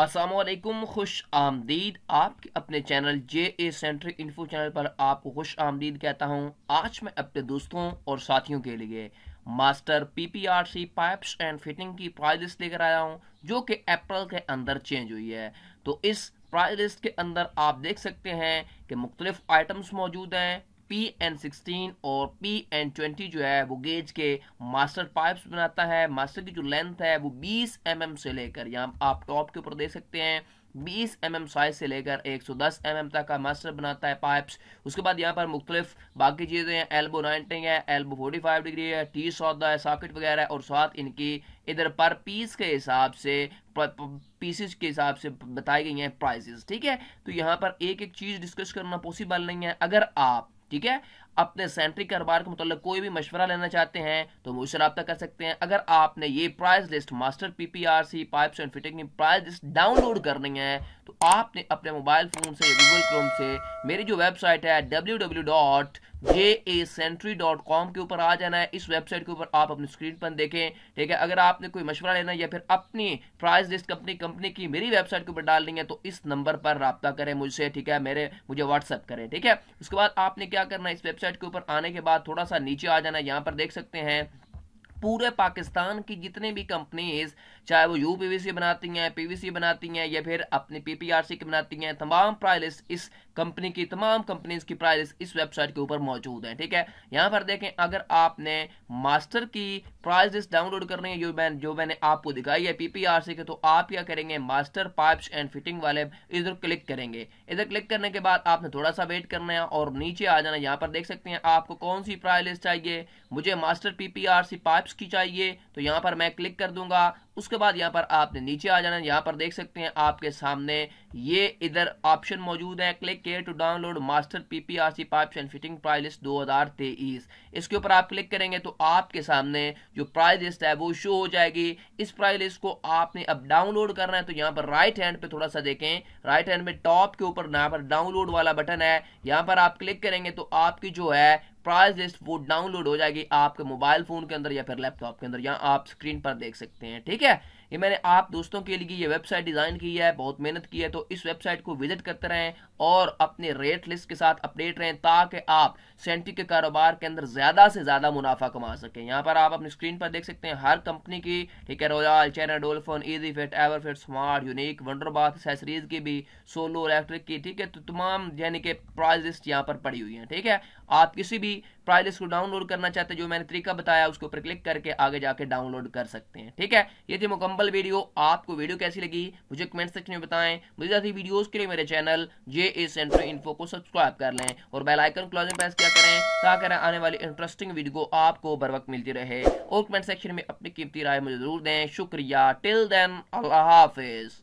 असलकुम खुश आमदीद आपके अपने channel J A centric info channel पर आपको खुश आमदीद कहता हूँ आज मैं अपने दोस्तों और साथियों के लिए master P P R C pipes and fitting की प्राइज लिस्ट लेकर आया हूँ जो कि अप्रैल के अंदर चेंज हुई है तो इस प्राइज लिस्ट के अंदर आप देख सकते हैं कि मुख्तलिफ आइटम्स मौजूद हैं पी एन सिक्सटीन और पी एन ट्वेंटी जो है वो गेज के मास्टर पाइप्स बनाता है मास्टर की जो लेंथ है वो बीस एम mm से लेकर यहाँ आप टॉप के ऊपर देख सकते हैं 20 एम एम साइज से लेकर 110 एम mm तक का मास्टर बनाता है पाइप्स उसके बाद यहाँ पर मुख्तलिफ बाकी चीज़ें हैं एल्बो 90 है एल्बो 45 डिग्री है टी सौदा है सॉकेट वगैरह और साथ इनकी इधर पर पीस के हिसाब से पीसेज के हिसाब से बताई गई हैं प्राइजेस ठीक है तो यहाँ पर एक एक चीज़ डिस्कस करना पॉसिबल नहीं है अगर आप Do you get? अपने सेंट्रिक कारोबार के मतलब कोई भी मशवरा लेना चाहते हैं तो मुझसे रब्ता कर सकते हैं अगर आपने ये price list master P P R C pipes and fitting की प्राइस लिस्ट डाउनलोड करनी है तो आपने अपने मोबाइल फ़ोन से गूगल क्रोम से मेरी जो वेबसाइट है W W dot J A sentry dot com के ऊपर आ जाना है इस वेबसाइट के ऊपर आप अपनी स्क्रीन पर देखें ठीक है अगर आपने कोई मशवरा लेना या फिर अपनी प्राइस लिस्ट अपनी कंपनी की मेरी वेबसाइट के ऊपर डाल देंगे तो इस नंबर पर रबता करें मुझसे ठीक है मेरे मुझे व्हाट्सअप करें ठीक है उसके बाद आपने क्या करना है इस वेबसाइट वेबसाइट के ऊपर आने के बाद थोड़ा सा नीचे आ जाना यहाँ पर देख सकते हैं पूरे पाकिस्तान की जितने भी कंपनीज चाहे वो यू पीवीसी बनाती हैं पीवीसी बनाती हैं या फिर अपनी पीपीआरसी की बनाती हैं तमाम प्राइस इस कंपनी की तमाम कंपनीज की प्राइस इस वेबसाइट के ऊपर मौजूद है ठीक है यहाँ पर देखें अगर आपने मास्टर की प्राइस लिस्ट डाउनलोड करनी है जो मैंने जो मैंने आपको दिखाई है पीपीआरसी के तो आप क्या करेंगे मास्टर पाइप्स एंड फिटिंग वाले इधर क्लिक करेंगे इधर क्लिक करने के बाद आपने थोड़ा सा वेट करना है और नीचे आ जाना यहाँ पर देख सकते हैं आपको कौन सी प्राइस लिस्ट चाहिए मुझे मास्टर पीपीआरसी पाइप्स की चाहिए तो यहाँ पर मैं क्लिक कर दूंगा उसके बाद यहाँ पर आपने नीचे आ जाना यहाँ पर देख सकते हैं आपके सामने ये इधर ऑप्शन मौजूद है click care to download master PPRC pipes and fitting price list 2023 इसके ऊपर आप क्लिक करेंगे तो आपके सामने जो प्राइस लिस्ट है वो शो हो जाएगी इस प्राइस लिस्ट को आपने अब डाउनलोड करना है तो यहाँ पर राइट हैंड पे थोड़ा सा देखें राइट हैंड में टॉप के ऊपर यहाँ पर डाउनलोड वाला बटन है यहाँ पर आप क्लिक करेंगे तो आपकी जो है प्राइस लिस्ट वो डाउनलोड हो जाएगी आपके मोबाइल फोन के अंदर या फिर लैपटॉप के अंदर यहाँ आप स्क्रीन पर देख सकते हैं ठीक ठीक है ये मैंने आप दोस्तों के लिए ये वेबसाइट डिज़ाइन की है बहुत मेहनत की है तो इस वेबसाइट को विजिट करते रहें और अपने रेट लिस्ट के साथ अपडेट रहें ताकि आप सेंट्रिक के कारोबार के अंदर ज़्यादा से ज़्यादा मुनाफा कमा सकें यहाँ पर आप अपनी स्क्रीन पर देख सकते हैं हर कंपनी की ठीक है रोयल चैनल डोलफोन easy fit everfit smart unique wonderbath accessories की भी सोलो इलेक्ट्रिक की ठीक है तो तमाम यानी कि प्राइज लिस्ट यहाँ पर पड़ी हुई है ठीक है आप किसी भी प्राइज लिस्ट को डाउनलोड करना चाहते हैं जो मैंने तरीका बताया उसके ऊपर क्लिक करके आगे जाके डाउनलोड कर सकते हैं ठीक है ये थी मुकम्मल वीडियो आपको वीडियो कैसी लगी मुझे कमेंट सेक्शन में बताएं मुझे साथी वीडियोस के लिए मेरे channel J A center info को सब्सक्राइब कर लें और बेल आइकन क्लोजिंग प्रेस किया करें ताकि आने वाली इंटरेस्टिंग वीडियो आपको बर वक्त मिलती रहे और कमेंट सेक्शन में अपनी कीमती राय मुझे जरूर दें शुक्रिया टिल देन अल्लाह हाफिज़